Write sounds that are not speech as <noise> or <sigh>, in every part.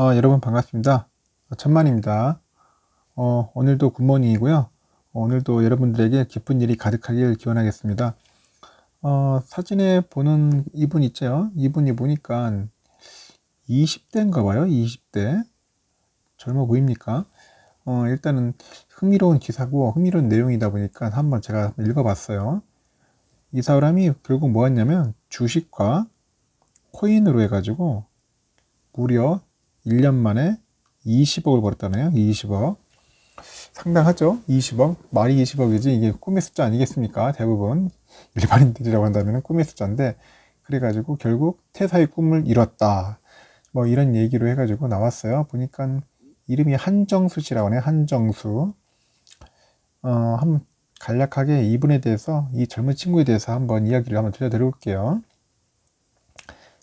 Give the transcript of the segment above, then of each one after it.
아, 여러분 반갑습니다. 천만입니다. 어, 오늘도 굿모닝이고요. 어, 오늘도 여러분들에게 기쁜 일이 가득하길 기원하겠습니다. 어, 사진에 보는 이분 있죠? 이분이 보니까 20대인가 봐요. 20대. 젊어 보입니까? 어, 일단은 흥미로운 기사고 흥미로운 내용이다 보니까 한번 제가 읽어봤어요. 이 사람이 결국 뭐 했냐면 주식과 코인으로 해가지고 무려 1년 만에 20억을 벌었다네요 20억. 상당하죠? 20억. 말이 20억이지 이게 꿈의 숫자 아니겠습니까? 대부분 일반인들이라고 한다면 꿈의 숫자인데 그래가지고 결국 퇴사의 꿈을 이뤘다. 뭐 이런 얘기로 해가지고 나왔어요. 보니까 이름이 한정수 씨라고 하네요. 한정수. 어, 한번 간략하게 이분에 대해서 이 젊은 친구에 대해서 한번 이야기를 한번 들려드려볼게요.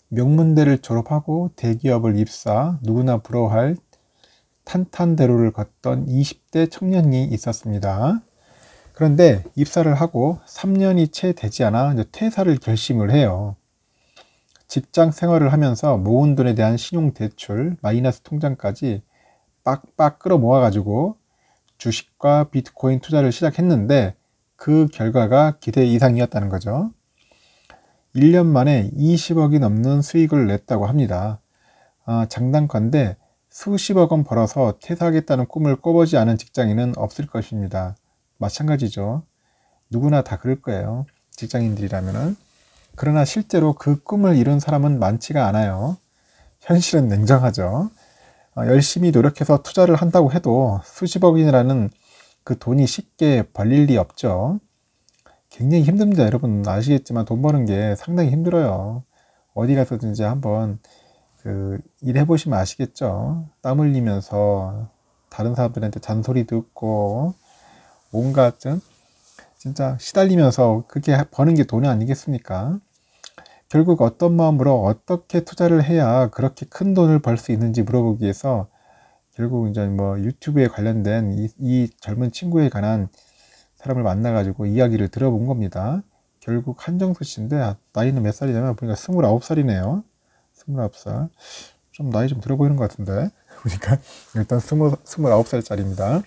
명문대를 졸업하고 대기업을 입사 누구나 부러워할 탄탄대로를 걷던 20대 청년이 있었습니다. 그런데 입사를 하고 3년이 채 되지 않아 퇴사를 결심을 해요. 직장 생활을 하면서 모은 돈에 대한 신용대출, 마이너스 통장까지 빡빡 끌어 모아가지고 주식과 비트코인 투자를 시작했는데 그 결과가 기대 이상이었다는 거죠. 1년 만에 20억이 넘는 수익을 냈다고 합니다. 아, 장단가인데 수십억 원 벌어서 퇴사하겠다는 꿈을 꿔보지 않은 직장인은 없을 것입니다. 마찬가지죠. 누구나 다 그럴 거예요. 직장인들이라면은. 그러나 실제로 그 꿈을 이룬 사람은 많지가 않아요. 현실은 냉정하죠. 아, 열심히 노력해서 투자를 한다고 해도 수십억이라는 그 돈이 쉽게 벌릴 리 없죠. 굉장히 힘듭니다. 여러분 아시겠지만 돈 버는 게 상당히 힘들어요. 어디 가서든지 한번 그 일해보시면 아시겠죠. 땀 흘리면서 다른 사람들한테 잔소리 듣고 온갖 좀 진짜 시달리면서 그렇게 버는 게 돈이 아니겠습니까? 결국 어떤 마음으로 어떻게 투자를 해야 그렇게 큰 돈을 벌 수 있는지 물어보기 위해서 결국 이제 뭐 유튜브에 관련된 이, 이 젊은 친구에 관한 사람을 만나가지고 이야기를 들어본 겁니다. 결국 한정수 씨인데 아, 나이는 몇 살이냐면 보니까 스물아홉 살이네요. 스물아홉 살. 좀 나이 좀 들어 보이는 것 같은데 <laughs> 보니까 일단 스물 스물아홉 살짜리입니다.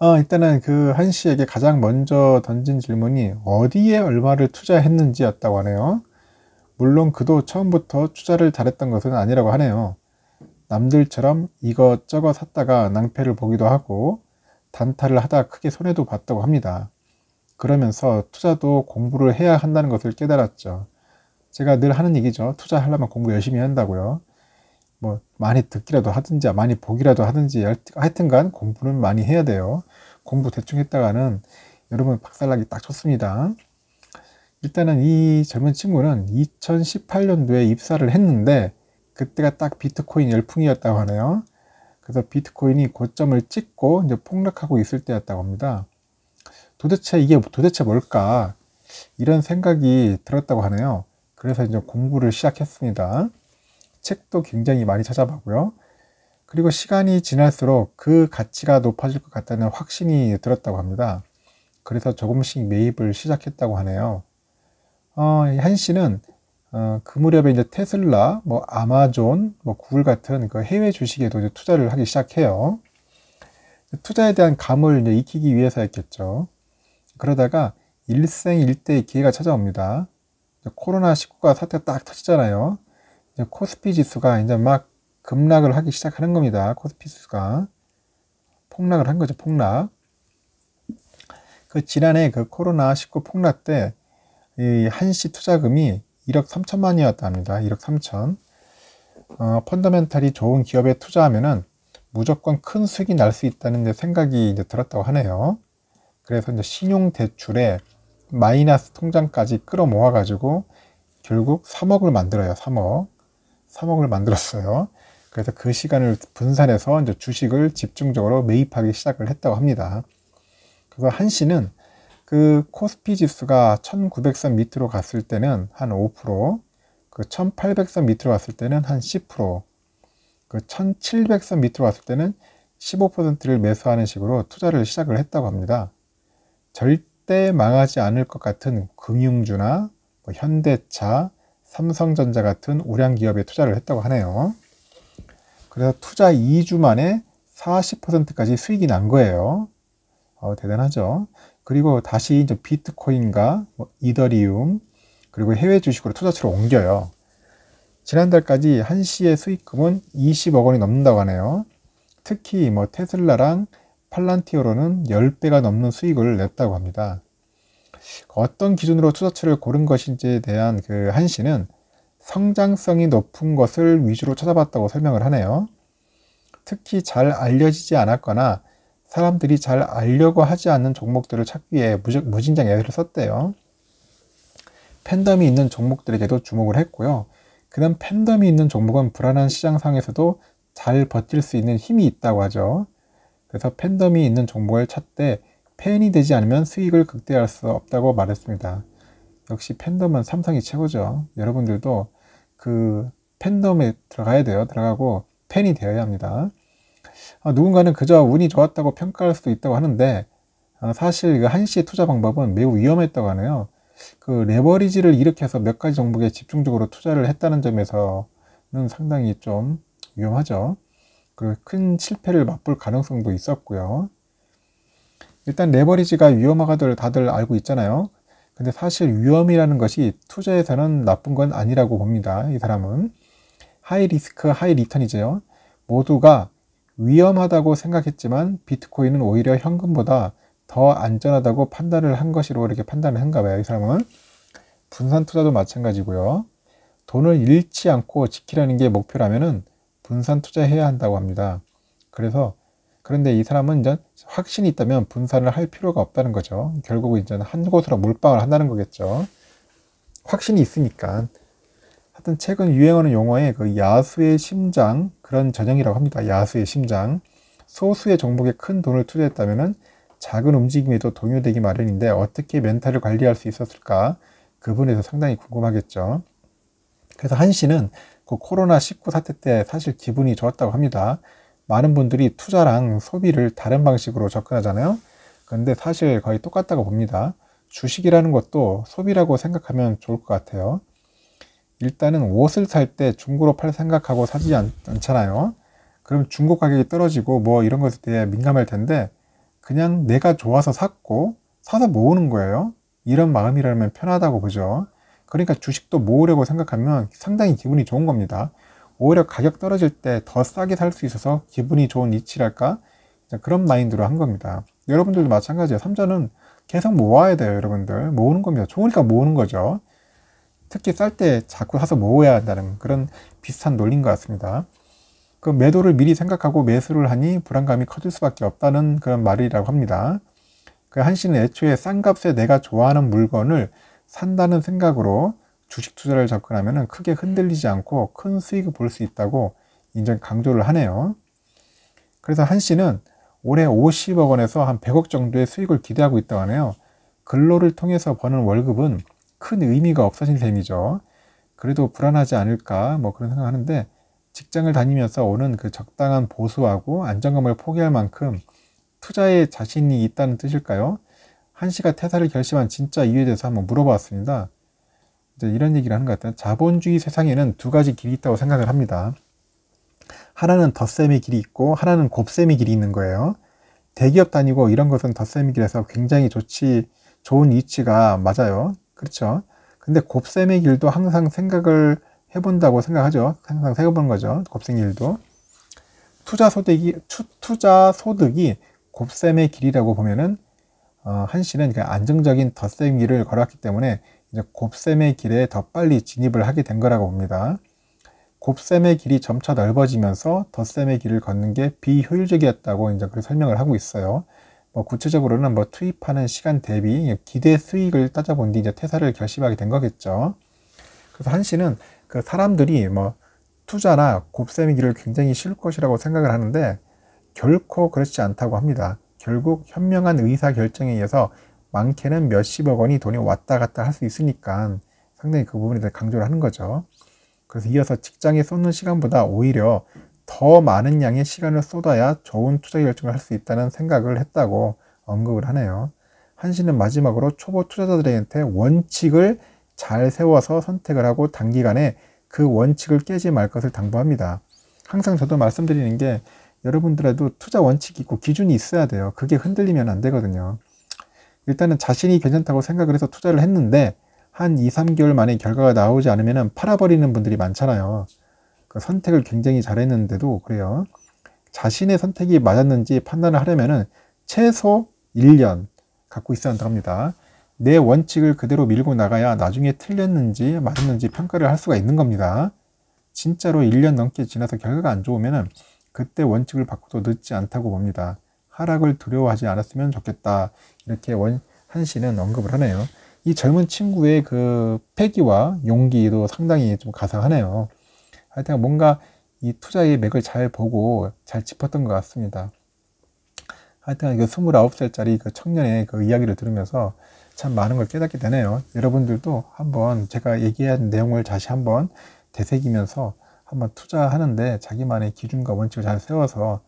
어, 일단은 그 한 씨에게 가장 먼저 던진 질문이 어디에 얼마를 투자했는지였다고 하네요. 물론 그도 처음부터 투자를 잘했던 것은 아니라고 하네요. 남들처럼 이것저것 샀다가 낭패를 보기도 하고 단타를 하다 크게 손해도 봤다고 합니다. 그러면서 투자도 공부를 해야 한다는 것을 깨달았죠. 제가 늘 하는 얘기죠. 투자하려면 공부 열심히 한다고요. 뭐 많이 듣기라도 하든지 많이 보기라도 하든지 하여튼간 공부는 많이 해야 돼요. 공부 대충 했다가는 여러분 박살나기 딱 좋습니다. 일단은 이 젊은 친구는 2018년도에 입사를 했는데 그때가 딱 비트코인 열풍이었다고 하네요. 그래서 비트코인이 고점을 찍고 이제 폭락하고 있을 때였다고 합니다. 도대체 이게 도대체 뭘까? 이런 생각이 들었다고 하네요. 그래서 이제 공부를 시작했습니다. 책도 굉장히 많이 찾아봤고요. 그리고 시간이 지날수록 그 가치가 높아질 것 같다는 확신이 들었다고 합니다. 그래서 조금씩 매입을 시작했다고 하네요. 어, 한 씨는 어, 그 무렵에 이제 테슬라, 뭐 아마존, 뭐 구글 같은 그 해외 주식에도 이제 투자를 하기 시작해요. 투자에 대한 감을 이제 익히기 위해서였겠죠. 그러다가 일생일대의 기회가 찾아옵니다. 코로나19가 사태가 딱 터지잖아요. 이제 코스피 지수가 이제 막 급락을 하기 시작하는 겁니다. 코스피 지수가. 폭락을 한 거죠, 폭락. 그 지난해 그 코로나19 폭락 때 이 한시 투자금이 1억 3천만이었답니다. 1억 3천. 어, 펀더멘탈이 좋은 기업에 투자하면은 무조건 큰 수익이 날 수 있다는 생각이 이제 들었다고 하네요. 그래서 이제 신용대출에 마이너스 통장까지 끌어모아 가지고 결국 3억을 만들어요. 3억. 3억을 만들었어요. 그래서 그 시간을 분산해서 이제 주식을 집중적으로 매입하기 시작을 했다고 합니다. 그래서 한 씨는 그 코스피 지수가 1900선 밑으로 갔을 때는 한 5%, 그 1800선 밑으로 갔을 때는 한 10%, 그 1700선 밑으로 갔을 때는 15%를 매수하는 식으로 투자를 시작을 했다고 합니다. 절대 망하지 않을 것 같은 금융주나 뭐 현대차, 삼성전자 같은 우량 기업에 투자를 했다고 하네요. 그래서 투자 2주 만에 40%까지 수익이 난 거예요. 어, 대단하죠. 그리고 다시 이제 비트코인과 뭐 이더리움 그리고 해외 주식으로 투자처를 옮겨요. 지난달까지 한시의 수익금은 20억 원이 넘는다고 하네요. 특히 뭐 테슬라랑 팔란티오로는 10배가 넘는 수익을 냈다고 합니다. 어떤 기준으로 투자처를 고른 것인지에 대한 그 한시는 성장성이 높은 것을 위주로 찾아봤다고 설명을 하네요. 특히 잘 알려지지 않았거나 사람들이 잘 알려고 하지 않는 종목들을 찾기 에 무진장 애를 썼대요. 팬덤이 있는 종목들에게도 주목을 했고요. 그런 팬덤이 있는 종목은 불안한 시장 상에서도 잘 버틸 수 있는 힘이 있다고 하죠. 그래서 팬덤이 있는 종목을 찾되 팬이 되지 않으면 수익을 극대화할 수 없다고 말했습니다. 역시 팬덤은 삼성이 최고죠. 여러분들도 그 팬덤에 들어가야 돼요. 들어가고 팬이 되어야 합니다. 어, 누군가는 그저 운이 좋았다고 평가할 수도 있다고 하는데 어, 사실 그 한시의 투자 방법은 매우 위험했다고 하네요. 그 레버리지를 일으켜서 몇 가지 종목에 집중적으로 투자를 했다는 점에서는 상당히 좀 위험하죠. 그리고 큰 실패를 맛볼 가능성도 있었고요. 일단 레버리지가 위험하다를 다들 알고 있잖아요. 근데 사실 위험이라는 것이 투자에서는 나쁜 건 아니라고 봅니다. 이 사람은 하이 리스크 하이 리턴이죠. 모두가 위험하다고 생각했지만 비트코인은 오히려 현금보다 더 안전하다고 판단을 한 것이로 이렇게 판단을 한가 봐요. 이 사람은 분산 투자도 마찬가지고요. 돈을 잃지 않고 지키라는게 목표라면은 분산 투자해야 한다고 합니다. 그래서 그런데 이 사람은 이제 확신이 있다면 분산을 할 필요가 없다는 거죠. 결국은 이제 한 곳으로 몰빵을 한다는 거겠죠. 확신이 있으니까. 하여튼 최근 유행하는 용어에 그 야수의 심장 그런 전형이라고 합니다. 야수의 심장. 소수의 종목에 큰 돈을 투자했다면 작은 움직임에도 동요되기 마련인데 어떻게 멘탈을 관리할 수 있었을까? 그분에서 상당히 궁금하겠죠. 그래서 한 씨는 그 코로나19 사태 때 사실 기분이 좋았다고 합니다. 많은 분들이 투자랑 소비를 다른 방식으로 접근하잖아요. 근데 사실 거의 똑같다고 봅니다. 주식이라는 것도 소비라고 생각하면 좋을 것 같아요. 일단은 옷을 살 때 중고로 팔 생각하고 사지 않, 않잖아요. 그럼 중고 가격이 떨어지고 뭐 이런 것에 대해 민감할 텐데 그냥 내가 좋아서 샀고 사서 모으는 거예요. 이런 마음이라면 편하다고 보죠. 그러니까 주식도 모으려고 생각하면 상당히 기분이 좋은 겁니다. 오히려 가격 떨어질 때 더 싸게 살 수 있어서 기분이 좋은 이치랄까? 그런 마인드로 한 겁니다. 여러분들도 마찬가지예요. 삼전은 계속 모아야 돼요, 여러분들. 모으는 겁니다. 좋으니까 모으는 거죠. 특히 쌀 때 자꾸 사서 모아야 한다는 그런 비슷한 논리인 것 같습니다. 그 매도를 미리 생각하고 매수를 하니 불안감이 커질 수밖에 없다는 그런 말이라고 합니다. 그 한씨는 애초에 싼 값에 내가 좋아하는 물건을 산다는 생각으로 주식 투자를 접근하면 크게 흔들리지 않고 큰 수익을 볼 수 있다고 인정 강조를 하네요. 그래서 한씨는 올해 50억 원에서 한 100억 정도의 수익을 기대하고 있다고 하네요. 근로를 통해서 버는 월급은 큰 의미가 없어진 셈이죠. 그래도 불안하지 않을까 뭐 그런 생각하는데 직장을 다니면서 오는 그 적당한 보수하고 안정감을 포기할 만큼 투자에 자신이 있다는 뜻일까요? 한시가 퇴사를 결심한 진짜 이유에 대해서 한번 물어봤습니다. 이제 이런 얘기를 하는 것 같아요. 자본주의 세상에는 두 가지 길이 있다고 생각을 합니다. 하나는 덧셈의 길이 있고 하나는 곱셈의 길이 있는 거예요. 대기업 다니고 이런 것은 덧셈의 길에서 굉장히 좋지 좋은 위치가 맞아요. 그렇죠. 근데 곱셈의 길도 항상 생각을 해본다고 생각하죠. 항상 생각해보는 거죠. 곱셈의 길도. 투자 소득이, 투, 자 소득이 곱셈의 길이라고 보면은, 어, 한 씨는 그니까 안정적인 덧셈 길을 걸었기 때문에 이제 곱셈의 길에 더 빨리 진입을 하게 된 거라고 봅니다. 곱셈의 길이 점차 넓어지면서 덧셈의 길을 걷는 게 비효율적이었다고 이제 그렇게 설명을 하고 있어요. 뭐 구체적으로는 뭐 투입하는 시간 대비 기대 수익을 따져본 뒤 이제 퇴사를 결심하게 된 거겠죠. 그래서 한 씨는 그 사람들이 뭐 투자나 곱셈이기를 굉장히 싫을 것이라고 생각을 하는데 결코 그렇지 않다고 합니다. 결국 현명한 의사 결정에 의해서 많게는 몇십억 원이 돈이 왔다 갔다 할 수 있으니까 상당히 그 부분에 대해 강조를 하는 거죠. 그래서 이어서 직장에 쏟는 시간보다 오히려 더 많은 양의 시간을 쏟아야 좋은 투자 결정을 할 수 있다는 생각을 했다고 언급을 하네요. 한시는 마지막으로 초보 투자자들한테 원칙을 잘 세워서 선택을 하고 단기간에 그 원칙을 깨지 말 것을 당부합니다. 항상 저도 말씀드리는 게 여러분들에도 투자 원칙이 있고 기준이 있어야 돼요. 그게 흔들리면 안 되거든요. 일단은 자신이 괜찮다고 생각을 해서 투자를 했는데 한 2, 3개월 만에 결과가 나오지 않으면 팔아버리는 분들이 많잖아요. 그러니까 선택을 굉장히 잘했는데도 그래요. 자신의 선택이 맞았는지 판단을 하려면 최소 1년 갖고 있어야 한다고 합니다. 내 원칙을 그대로 밀고 나가야 나중에 틀렸는지 맞았는지 평가를 할 수가 있는 겁니다. 진짜로 1년 넘게 지나서 결과가 안 좋으면 그때 원칙을 바꿔도 늦지 않다고 봅니다. 하락을 두려워하지 않았으면 좋겠다. 이렇게 원, 한 씨는 언급을 하네요. 이 젊은 친구의 그 패기와 용기도 상당히 좀 가상하네요. 하여튼 뭔가 이 투자의 맥을 잘 보고 잘 짚었던 것 같습니다. 하여튼 그 29살짜리 그 청년의 그 이야기를 들으면서 참 많은 걸 깨닫게 되네요. 여러분들도 한번 제가 얘기한 내용을 다시 한번 되새기면서 한번 투자하는데 자기만의 기준과 원칙을 잘 세워서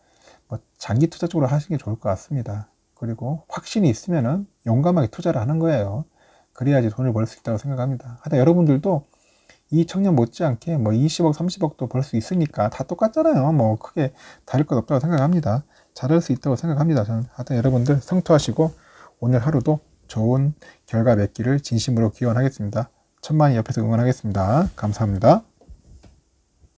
뭐 장기 투자 쪽으로 하시는 게 좋을 것 같습니다. 그리고 확신이 있으면은 용감하게 투자를 하는 거예요. 그래야지 돈을 벌 수 있다고 생각합니다. 하여튼 여러분들도 이 청년 못지않게 뭐 20억, 30억도 벌 수 있으니까 다 똑같잖아요. 뭐 크게 다를 것 없다고 생각합니다. 잘할 수 있다고 생각합니다. 저는 하여튼 여러분들 성투하시고 오늘 하루도 좋은 결과 맺기를 진심으로 기원하겠습니다. 천만이 옆에서 응원하겠습니다. 감사합니다.